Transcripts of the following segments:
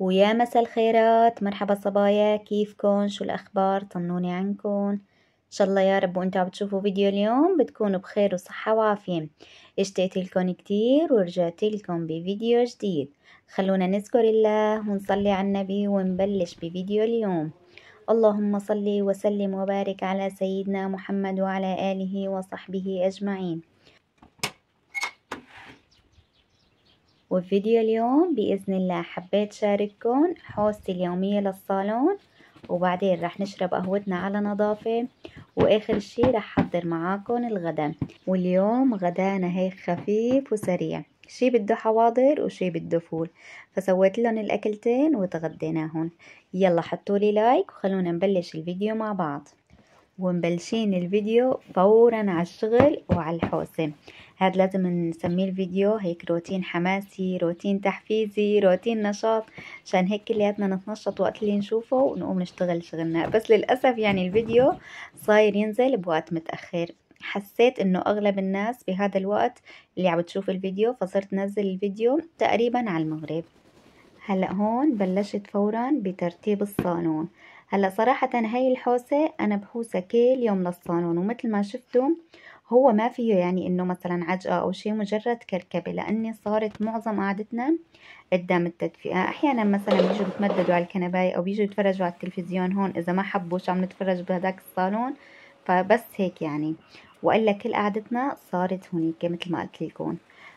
ويا مسا الخيرات مرحبا صبايا كيفكن شو الاخبار طمنوني عنكن ان شاء الله يا رب وانتوا عم تشوفوا فيديو اليوم بتكونوا بخير وصحة وعافية اشتقت لكم كتير ورجعت لكم بفيديو جديد خلونا نذكر الله ونصلي على النبي ونبلش بفيديو اليوم اللهم صلي وسلم وبارك على سيدنا محمد وعلى آله وصحبه أجمعين وفيديو اليوم بإذن الله حبيت شارككم حوستي اليومية للصالون وبعدين رح نشرب قهوتنا على نظافة وآخر شي رح حضر معاكم الغدا واليوم غدانا هيك خفيف وسريع شي بده حواضر وشي بده فول فسويت لهم الأكلتين وتغديناهم يلا حطوا لي لايك وخلونا نبلش الفيديو مع بعض ومبلشين الفيديو فورا على الشغل وعلى الحوسة هاد لازم نسميه الفيديو هيك روتين حماسي روتين تحفيزي روتين نشاط عشان هيك كلياتنا نتنشط وقت اللي نشوفه ونقوم نشتغل شغلنا بس للأسف يعني الفيديو صاير ينزل بوقت متأخر حسيت انه اغلب الناس بهذا الوقت اللي عم تشوف الفيديو فصرت نزل الفيديو تقريبا على المغرب هلا هون بلشت فورا بترتيب الصالون هلا صراحة هاي الحوسة انا بحوسها كل يوم للصالون ومثل ما شفتوا هو ما فيه يعني انه مثلا عجقة او شيء مجرد كركبة لاني صارت معظم قعدتنا قدام التدفئة احيانا مثلا بيجوا بتمددوا على الكنباية او بيجوا يتفرجوا على التلفزيون هون اذا ما حبوا شو عم نتفرج بهداك الصالون فبس هيك يعني والا كل قعدتنا صارت هنيك مثل ما قلت لكم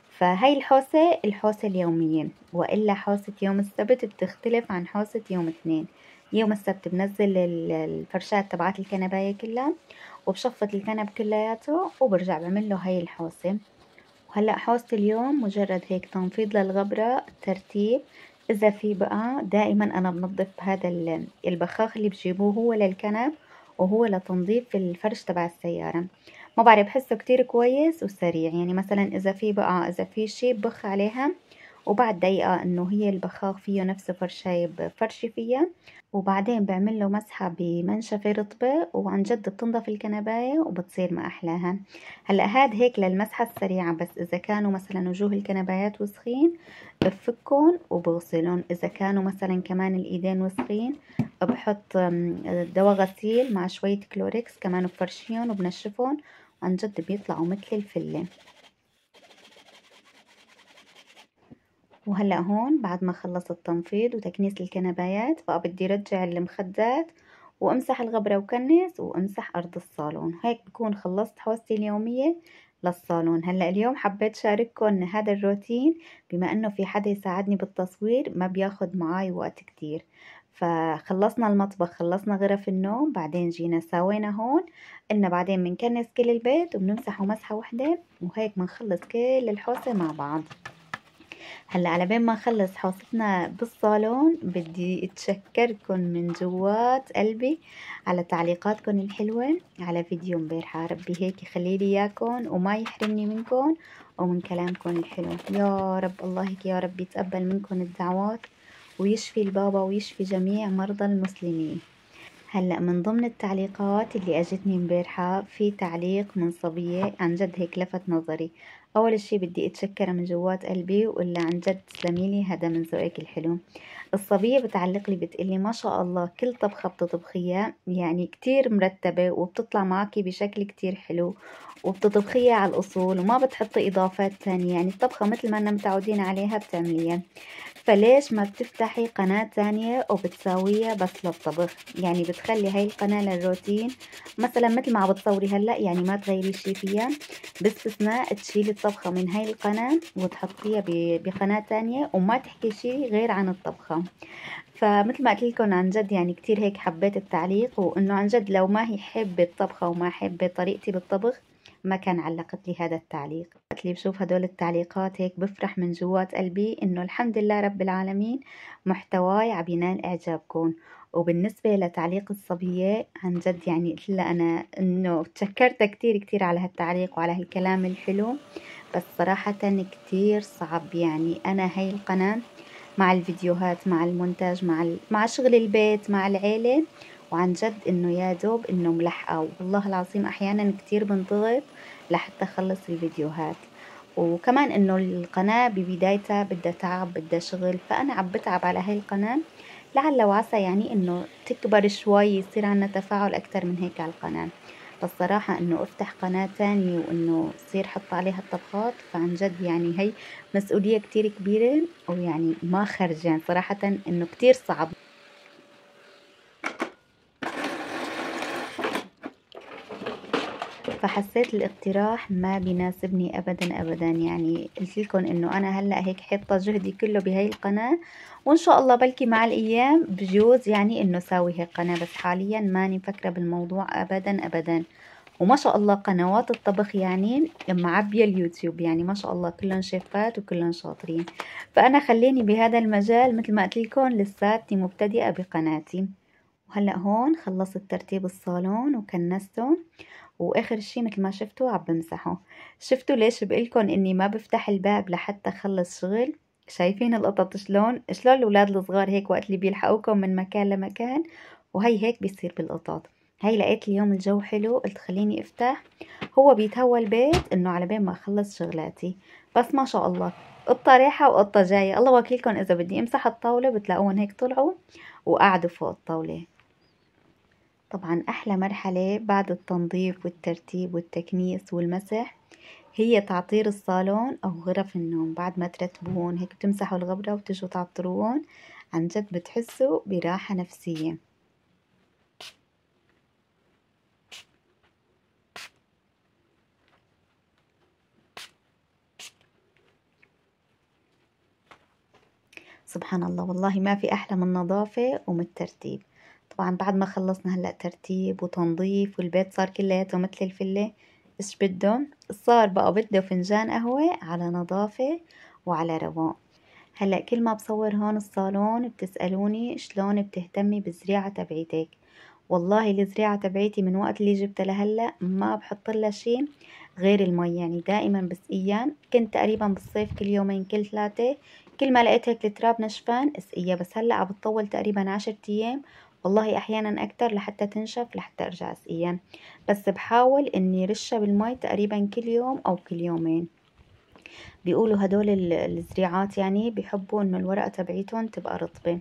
فهي الحوسة الحوسة اليومية وإلا حوسة يوم السبت بتختلف عن حوسة يوم اثنين يوم السبت بنزل الفرشات تبعات الكنباية كلها وبشفط الكنب كلياته وبرجع بعمل له هاي الحوسة وهلا حوسة اليوم مجرد هيك تنفيض للغبرة ترتيب إذا في بقى دائما أنا بنظف هذا البخاخ اللي بجيبوه هو للكنب وهو لتنظيف الفرش تبع السيارة ما بعرف بحسه كتير كويس وسريع يعني مثلا إذا في بقى إذا في شي بخ عليها وبعد دقيقة انه هي البخاخ فيه نفس فرشايب بفرشي فيها وبعدين بعمل له مسحة بمنشفة رطبة وعن جد بتنضف الكنباية وبتصير ما أحلاها هلا هاد هيك للمسحة السريعة بس إذا كانوا مثلا وجوه الكنبايات وسخين بفكهم وبغسلهم إذا كانوا مثلا كمان الإيدين وسخين بحط دواء غسيل مع شوية كلوريكس كمان بفرشيهم وبنشفهم عن جد بيطلعوا مثل الفلة وهلأ هون بعد ما خلص التنفيض وتكنيس الكنبايات بقى بدي رجع المخدات وامسح الغبرة وكنس وامسح أرض الصالون هيك بكون خلصت حوستي اليومية للصالون هلا اليوم حبيت شارككم هذا الروتين بما انه في حدا يساعدني بالتصوير ما بياخد معاي وقت كتير فخلصنا المطبخ خلصنا غرف النوم بعدين جينا سوينا هون قلنا بعدين بنكنس كل البيت وبنمسحه مسحة وحدة وهيك بنخلص كل الحوسة مع بعض هلا على بين ما اخلص حوصتنا بالصالون بدي اتشكركم من جوات قلبي على تعليقاتكم الحلوة على فيديو امبارحة ربي هيك يخليلي اياكم وما يحرمني منكم ومن كلامكم الحلو يا رب الله هيك يا رب يتقبل منكم الدعوات ويشفي البابا ويشفي جميع مرضى المسلمين هلا من ضمن التعليقات اللي اجتني امبارحه في تعليق من صبيه عن جد هيك لفت نظري أول شي بدي أتشكر من جوات قلبي وأقول عن جد تسلمي هذا من ذوقك الحلو الصبية بتعلق لي بتقلي ما شاء الله كل طبخة بتطبخيها يعني كتير مرتبة وبتطلع معك بشكل كتير حلو وبتطبخيها على الأصول وما بتحطي إضافات تانية يعني الطبخة مثل ما أنا متعودين عليها بتعمليها فليش ما بتفتحي قناة تانية وبتساويها بس للطبخ يعني بتخلي هاي القناة للروتين مثلا مثل ما عم بتصوري هلأ يعني ما تغيري شي فيها باستثناء تشيلي الطبخة من هاي القناة وتحطيها بقناة تانية وما تحكي شي غير عن الطبخة فمثل ما قلت لكم عن جد يعني كتير هيك حبيت التعليق وانه عن جد لو ما هي حبة الطبخة وما حبة طريقتي بالطبخ ما كان علقت لي هذا التعليق قلت لي بشوف هدول التعليقات هيك بفرح من جوات قلبي انه الحمد لله رب العالمين محتواي عم ينال اعجابكم وبالنسبة لتعليق الصبية عن جد يعني قلت لها أنا إنه تشكرتها كتير كتير على هالتعليق وعلى هالكلام الحلو بس صراحة كتير صعب يعني أنا هاي القناة مع الفيديوهات مع المونتاج مع مع شغل البيت مع العيلة وعن جد انه يا دوب انه ملحقة والله العظيم احيانا كتير بنضغط لحتى اخلص الفيديوهات وكمان انه القناة ببدايتها بدها تعب بدها شغل فانا عم بتعب على هاي القناة لعل وعسى يعني انه تكبر شوي يصير عنا تفاعل اكتر من هيك على القناة بس صراحة انه افتح قناة تانية وانه صير حط عليها الطبخات فعن جد يعني هي مسؤولية كتير كبيرة ويعني ما خرجان صراحة انه كتير صعب فحسيت الاقتراح ما بيناسبني ابدا ابدا يعني قلت لكم انه انا هلا هيك حاطه جهدي كله بهي القناه وان شاء الله بلكي مع الايام بجوز يعني انه ساوي هيك قناه بس حاليا ماني مفكره بالموضوع ابدا ابدا وما شاء الله قنوات الطبخ يعني معبيه اليوتيوب يعني ما شاء الله كلهم شيفات وكلهم شاطرين فانا خليني بهذا المجال مثل ما قلت لكم لساتني مبتدئه بقناتي وهلا هون خلصت ترتيب الصالون وكنسته واخر شي مثل ما شفتوا عم بمسحه شفتوا ليش بقلكن اني ما بفتح الباب لحتى خلص شغل شايفين القطط شلون شلون الاولاد الصغار هيك وقت اللي بيلحقوكم من مكان لمكان وهي هيك بيصير بالقطط هاي لقيت اليوم الجو حلو قلت خليني افتح هو بيتهوى البيت انه على بين ما اخلص شغلاتي بس ما شاء الله قطة رايحة وقطة جاية الله وكيلكم إذا بدي أمسح الطاولة بتلاقوهم هيك طلعوا وقعدوا فوق الطاولة طبعا أحلى مرحلة بعد التنظيف والترتيب والتكنيس والمسح هي تعطير الصالون أو غرف النوم بعد ما ترتبون هيك بتمسحوا الغبرة وتجوا تعطروهم عن جد بتحسوا براحة نفسية سبحان الله والله ما في أحلى من النظافة ومن الترتيب طبعا بعد ما خلصنا هلا ترتيب وتنظيف والبيت صار كلياته مثل الفله ايش بده صار بقى بده فنجان قهوه على نظافه وعلى رواق هلا كل ما بصور هون الصالون بتسالوني شلون بتهتمي بالزريعه تبعيتك والله الزريعه تبعيتي من وقت اللي جبتها لهلا ما بحط لها شيء غير المي يعني دائما بسقيها كنت تقريبا بالصيف كل يومين كل ثلاثه كل ما لقيت هيك التراب نشفان اسقيها بس هلا عم بتطول تقريبا عشرة ايام والله احيانا اكتر لحتى تنشف لحتى ارجع اسقيها بس بحاول اني رشها بالمي تقريبا كل يوم او كل يومين بيقولوا هدول الزريعات يعني بيحبوا انه الورقة تبعيتهم تبقى رطبة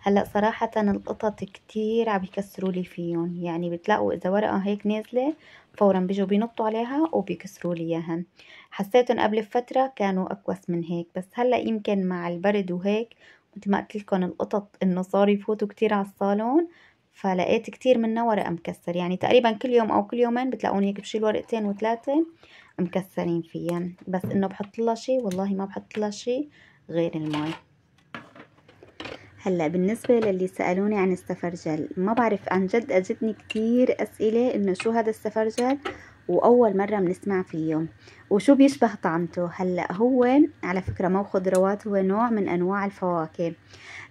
هلا صراحة القطط كتير عم يكسروا لي فيهم يعني بتلاقوا اذا ورقة هيك نازلة فورا بيجوا بينطوا عليها وبيكسروا لي اياها حسيتهم قبل فترة كانوا اكوس من هيك بس هلا يمكن مع البرد وهيك مثل ما قلت لكم القطط انه صاروا يفوتوا كتير على الصالون فلقيت كتير منها ورق مكسر يعني تقريبا كل يوم او كل يومين بتلاقوني هيك بشيل ورقتين وثلاثه مكسرين فيها بس انه بحط لها شيء والله ما بحط لها شيء غير المي هلا بالنسبة للي سألوني عن السفرجل ما بعرف عن جد اجتني كتير اسئلة انه شو هذا السفرجل وأول مرة بنسمع فيه وشو بيشبه طعمته هلأ هو على فكرة مو خضروات هو نوع من أنواع الفواكه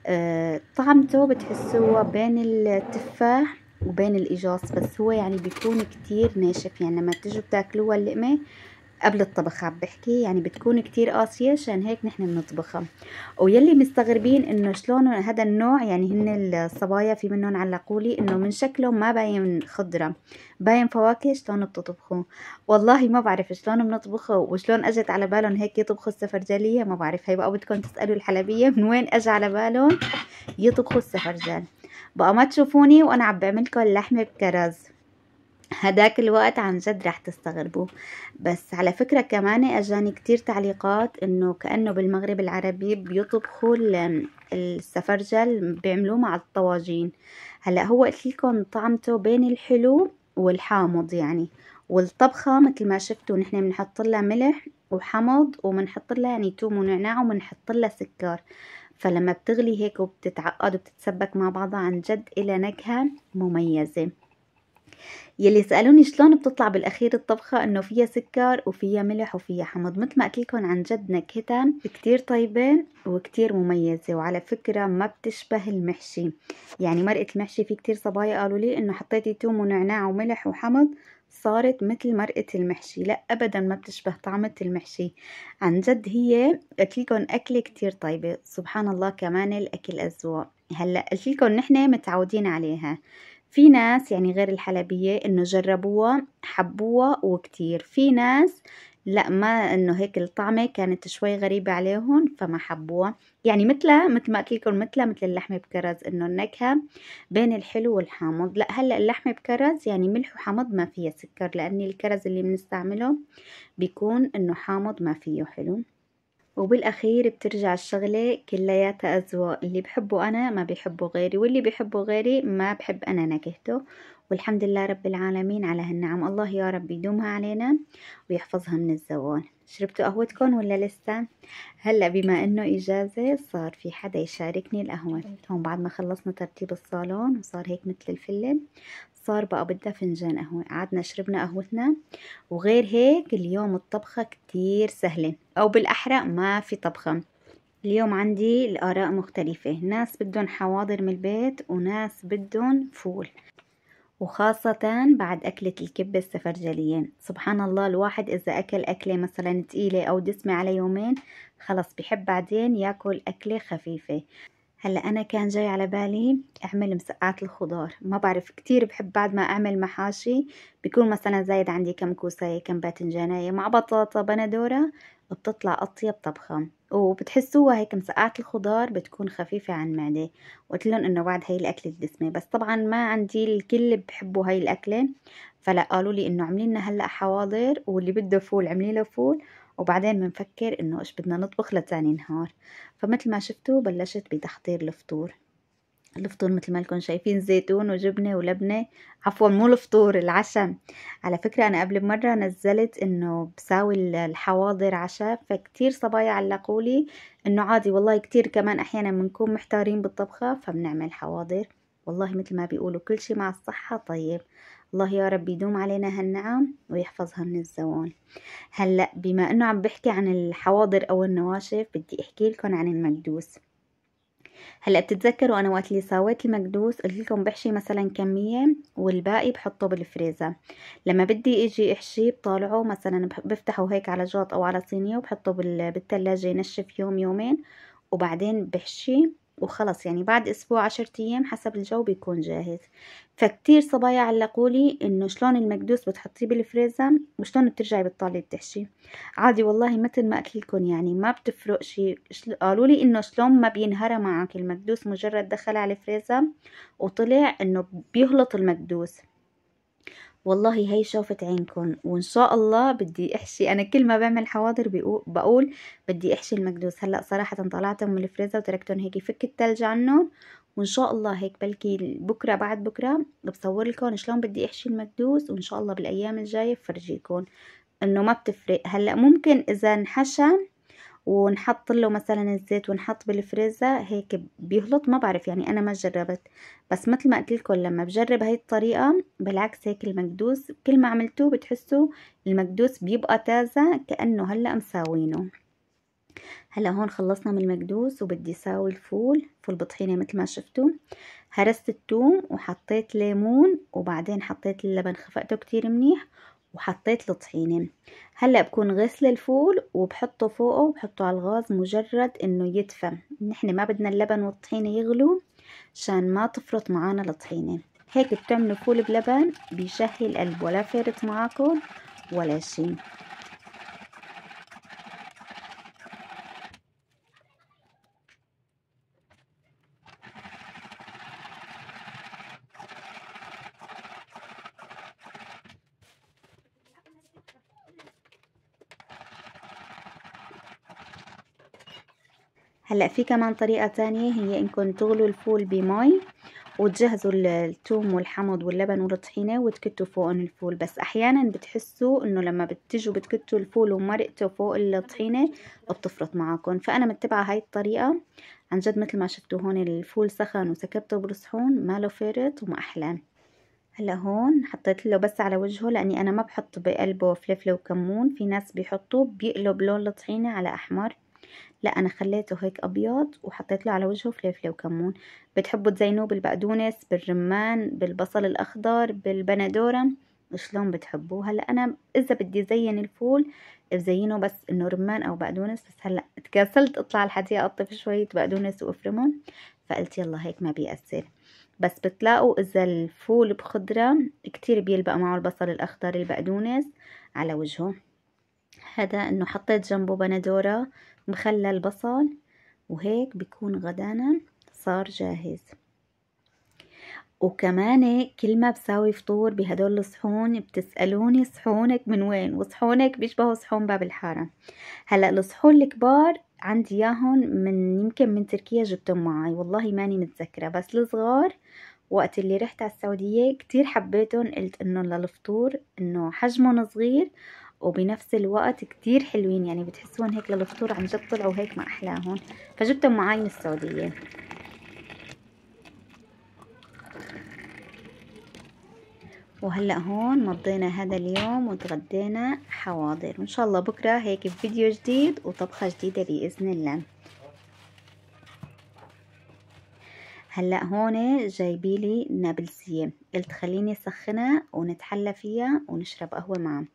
آه، طعمته بتحسوه بين التفاح وبين الإجاص بس هو يعني بيكون كتير ناشف يعني لما تيجوا بتاكلوه اللقمة قبل الطبخة بحكي يعني بتكون كتير قاسية عشان هيك نحن بنطبخها ويلي مستغربين انه شلون هذا النوع يعني هن الصبايا في منهم علقوا لي انه من شكله ما باين خضرة باين فواكه شلون بتطبخوا والله ما بعرف شلون بنطبخه وشلون اجت على بالهم هيك يطبخوا السفرجلية ما بعرف هي بقى بدكم تسألوا الحلبية من وين اجى على بالهم يطبخوا السفرجل بقى ما تشوفوني وانا عم بعملكم اللحمة بكرز هداك الوقت عن جد رح تستغربوا بس على فكرة كمان اجاني كتير تعليقات انه كأنه بالمغرب العربي بيطبخوا السفرجل بيعملوه مع الطواجين هلا هو قلت لكم طعمته بين الحلو والحامض يعني والطبخة مثل ما شفتوا نحن بنحط لها ملح وحمض وبنحط لها يعني توم ونعناع وبنحط لها سكر فلما بتغلي هيك وبتتعقد وبتتسبك مع بعضها عن جد إلى نكهة مميزة يلي سألوني شلون بتطلع بالأخير الطبخة إنه فيها سكر وفيها ملح وفيها حمض مثل ما قلت لكم عن جد نكهتها كتير طيبة وكتير مميزة وعلى فكرة ما بتشبه المحشي يعني مرقة المحشي في كتير صبايا قالوا لي إنه حطيتي توم ونعناع وملح وحمض صارت مثل مرقة المحشي لا أبدا ما بتشبه طعمة المحشي عن جد هي أكلكم أكلة كتير طيبة سبحان الله كمان الأكل أزواء هلا قلت لكم نحن متعودين عليها في ناس يعني غير الحلبية انه جربوها حبوها وكتير في ناس لا ما انه هيك الطعمة كانت شوي غريبة عليهم فما حبوها يعني مثل مثل ما قلت لكم مثلها مثل اللحمة بكرز انه النكهة بين الحلو والحامض لا هلا اللحمة بكرز يعني ملح وحامض ما فيها سكر لاني الكرز اللي بنستعمله بيكون انه حامض ما فيه حلو وبالأخير بترجع الشغلة كلياتها أذواق اللي بحبه أنا ما بيحبه غيري واللي بيحبه غيري ما بحب أنا نكهته والحمد لله رب العالمين على هالنعم الله يا رب يدومها علينا ويحفظها من الزوال شربتوا قهوتكم ولا لسه هلا بما انه اجازه صار في حدا يشاركني القهوه هون بعد ما خلصنا ترتيب الصالون وصار هيك مثل الفله صار بقى بدها فنجان قهوة قعدنا شربنا قهوتنا وغير هيك اليوم الطبخة كتير سهلة أو بالأحرى ما في طبخة اليوم عندي الآراء مختلفة ناس بدهم حواضر من البيت وناس بدهم فول وخاصة بعد أكلة الكبة السفرجلية سبحان الله الواحد إذا أكل أكلة مثلا تقيلة أو دسمة على يومين خلص بحب بعدين ياكل أكلة خفيفة هلا انا كان جاي على بالي اعمل مسقعات الخضار ما بعرف كتير بحب بعد ما اعمل محاشي بيكون مثلا زايد عندي كم كوسه كم باذنجانيه مع بطاطا بندوره بتطلع اطيب طبخه وبتحسوها هيك مسقعات الخضار بتكون خفيفة عن المعدة قلت لهم انه بعد هاي الاكلة الدسمة بس طبعا ما عندي الكل بحبوا هاي الاكلة فلا قالوا لي انه عملينا هلا حواضر واللي بده فول عملي له فول وبعدين بنفكر إنه إيش بدنا نطبخ لتاني نهار فمثل ما شفتوا بلشت بتحضير الفطور الفطور مثل ما لكم شايفين زيتون وجبنة ولبنة عفوا مو الفطور العشاء على فكرة أنا قبل مرة نزلت إنه بساوي الحواضر عشاء فكتير صبايا علقوا لي إنه عادي والله كتير كمان أحيانا بنكون محتارين بالطبخة فبنعمل حواضر والله مثل ما بيقولوا كل شي مع الصحة طيب الله يا رب يدوم علينا هالنعم ويحفظها من الزوال هلا بما انه عم بحكي عن الحواضر او النواشف بدي احكي لكم عن المكدوس هلا بتتذكروا انا وقت اللي ساويت المكدوس قلت لكم بحشي مثلا كميه والباقي بحطه بالفريزر لما بدي اجي احشيه بطالعه مثلا بفتحه هيك على جاط او على صينيه وبحطه بالثلاجه ينشف يوم يومين وبعدين بحشي وخلص يعني بعد اسبوع عشرة ايام حسب الجو بيكون جاهز فكتير صبايا علقوا لي انه شلون المكدوس بتحطيه بالفريزة وشلون بترجعي بتطلعي بتحشي عادي والله مثل ما قلت يعني ما بتفرق شي قالوا لي انه شلون ما بينهرى معك المكدوس مجرد دخل على الفريزة وطلع انه بيهلط المكدوس والله هي شافت عينكم وان شاء الله بدي احشي انا كل ما بعمل حواضر بقول بدي احشي المكدوس هلا صراحة طلعتهم من الفريزر وتركتهم هيك يفك التلج عنهم وان شاء الله هيك بلكي بكره بعد بكره بصور لكم شلون بدي احشي المكدوس وان شاء الله بالايام الجايه بفرجيكم انه ما بتفرق هلا ممكن اذا انحشى ونحط له مثلا الزيت ونحط بالفريزة هيك بيهلط ما بعرف يعني انا ما جربت بس مثل ما قلت لكم لما بجرب هاي الطريقة بالعكس هيك المكدوس كل ما عملتوه بتحسوا المكدوس بيبقى تازة كأنه هلأ مساوينه هلا هون خلصنا من المكدوس وبدي ساوي الفول فول بطحينة مثل ما شفتوا هرست التوم وحطيت ليمون وبعدين حطيت اللبن خفقته كتير منيح وحطيت الطحينة هلأ بكون غسل الفول وبحطه فوقه وبحطه على الغاز مجرد انه يدفى نحن ما بدنا اللبن والطحينة يغلو عشان ما تفرط معانا الطحينة هيك بتعملوا فول بلبن بيشهي القلب ولا فارت معاكم ولا شي هلا في كمان طريقة تانية هي انكم تغلوا الفول بمي وتجهزوا الثوم والحمض واللبن والطحينة وتكتوا فوقهم الفول بس احيانا بتحسوا انه لما بتجوا بتكتوا الفول ومرقته فوق الطحينة بتفرط معاكم فانا متبعة هاي الطريقة عن جد مثل ما شفتوا هون الفول سخن وسكبته بالصحون ما له فرط وما احلان هلا هون حطيت له بس على وجهه لاني انا ما بحط بقلبه فلفله وكمون في ناس بيحطوا بيقلب لون الطحينه على احمر لا انا خليته هيك ابيض وحطيت له على وجهه فليفله وكمون بتحبوا تزينوه بالبقدونس بالرمان بالبصل الاخضر بالبندوره شلون بتحبوه هلا انا اذا بدي زين الفول بزينه بس انه رمان او بقدونس بس هلا تكاسلت اطلع الحديقه اقطف شويه بقدونس وافرمهم فقلت يلا هيك ما بيأثر بس بتلاقوا اذا الفول بخضره كتير بيلبق معه البصل الاخضر البقدونس على وجهه هذا انه حطيت جنبه بندوره مخلى البصل وهيك بيكون غدانا صار جاهز وكمان كل ما بساوي فطور بهدول الصحون بتسألوني صحونك من وين وصحونك بيشبهوا صحون باب الحارة هلأ الصحون الكبار عندي ياهن من يمكن من تركيا جبتهم معي والله ماني متذكرة بس الصغار وقت اللي رحت على السعودية كتير حبيتهم قلت انه للفطور انه حجمهم صغير وبنفس الوقت كتير حلوين يعني بتحسون هيك للفطور عن جد طلعوا هيك ما احلاهم فجبتهم معاي من السعوديه وهلا هون مضينا هذا اليوم وتغدينا حواضر وان شاء الله بكره هيك فيديو جديد وطبخه جديده باذن الله هلا هون جايبيلي نابلسيه قلت خليني اسخنها ونتحلى فيها ونشرب قهوه معها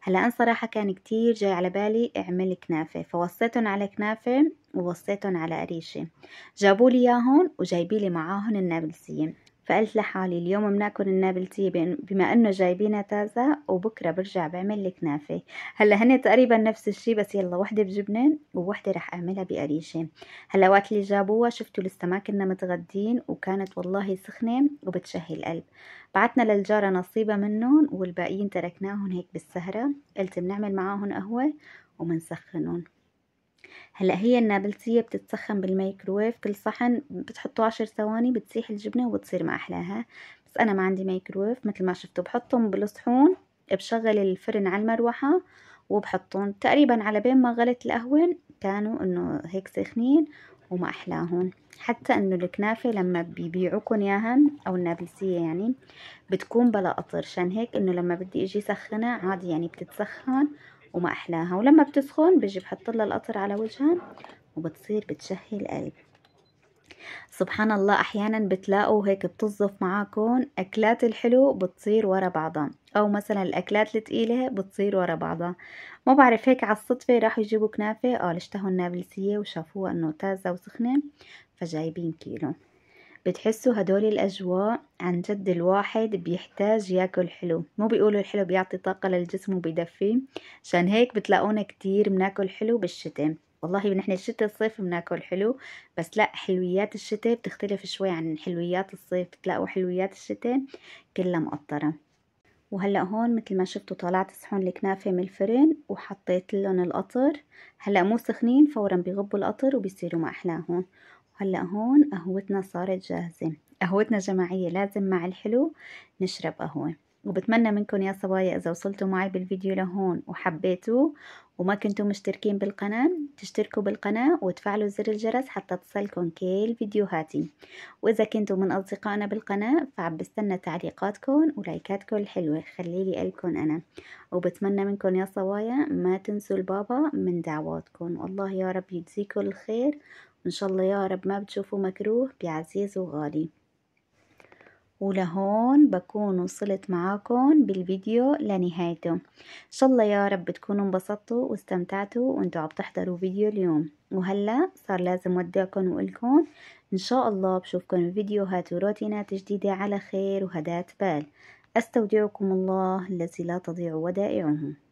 هلا انا صراحه كان كتير جاي على بالي اعمل كنافه فوصيتهم على كنافه ووصيتهم على قريشه جابوا لي اياهم وجايبيلي معاهم النابلسيه فقلت لحالي اليوم بناكل النابلسية بما انه جايبينها تازة وبكرة برجع بعمل الكنافة هلا هن تقريبا نفس الشي بس يلا وحدة بجبنة ووحدة رح اعملها بقريشة هلا وقت اللي جابوها شفتوا لسه ما كنا متغدين وكانت والله سخنة وبتشهي القلب بعتنا للجارة نصيبة منهم والباقيين تركناهم هيك بالسهرة قلت بنعمل معاهم قهوة ومنسخنهم هلا هي النابلسيه بتتسخن بالميكروويف كل صحن بتحطوه عشر ثواني بتسيح الجبنه وبتصير ما احلاها بس انا ما عندي ميكروويف مثل ما شفتوا بحطهم بالصحون بشغل الفرن على المروحه وبحطهم تقريبا على بين ما غلت القهوه كانوا انه هيك سخنين وما احلاهم حتى انه الكنافة لما بيبيعوكم اياها او النابلسية يعني بتكون بلا قطر عشان هيك انه لما بدي اجي سخنها عادي يعني بتتسخن وما أحلاها ولما بتسخن بيجي بحط لها القطر على وجهها وبتصير بتشهي القلب سبحان الله أحيانا بتلاقوا هيك بتظف معاكم أكلات الحلو بتصير ورا بعضها أو مثلا الأكلات التقيلة بتصير ورا بعضها ما بعرف هيك على الصدفة راحوا يجيبوا كنافة اه اشتهوا النابلسية وشافوها انه تازة وسخنة فجايبين كيلو بتحسوا هدول الأجواء عن جد الواحد بيحتاج ياكل حلو مو بيقولوا الحلو بيعطي طاقة للجسم وبيدفي عشان هيك بتلاقونا كتير بناكل حلو بالشتاء والله نحن الشتاء الصيف بناكل حلو بس لا حلويات الشتاء بتختلف شوي عن حلويات الصيف بتلاقوا حلويات الشتاء كلها مقطرة وهلا هون مثل ما شفتوا طلعت صحون الكنافة من الفرن وحطيت لهم القطر هلا مو سخنين فورا بيغبوا القطر وبيصيروا ما احلاهم هلا هون قهوتنا صارت جاهزة قهوتنا جماعية لازم مع الحلو نشرب قهوة وبتمنى منكم يا صبايا إذا وصلتوا معي بالفيديو لهون وحبيتوه وما كنتوا مشتركين بالقناة تشتركوا بالقناة وتفعلوا زر الجرس حتى تصلكم كل فيديوهاتي وإذا كنتوا من أصدقائنا بالقناة فعم بستنى تعليقاتكم ولايكاتكم الحلوة خليلي قلبكم أنا وبتمنى منكم يا صبايا ما تنسوا البابا من دعواتكم والله يا رب يجزيكم الخير ان شاء الله يا رب ما بتشوفوا مكروه بعزيز وغالي ولهون بكون وصلت معاكم بالفيديو لنهايته ان شاء الله يا رب بتكونوا انبسطتوا واستمتعتوا وانتوا عم تحضروا فيديو اليوم وهلا صار لازم ودعكم وقلكم ان شاء الله بشوفكم فيديوهات وروتينات جديدة على خير وهدات بال استودعكم الله الذي لا تضيع ودائعه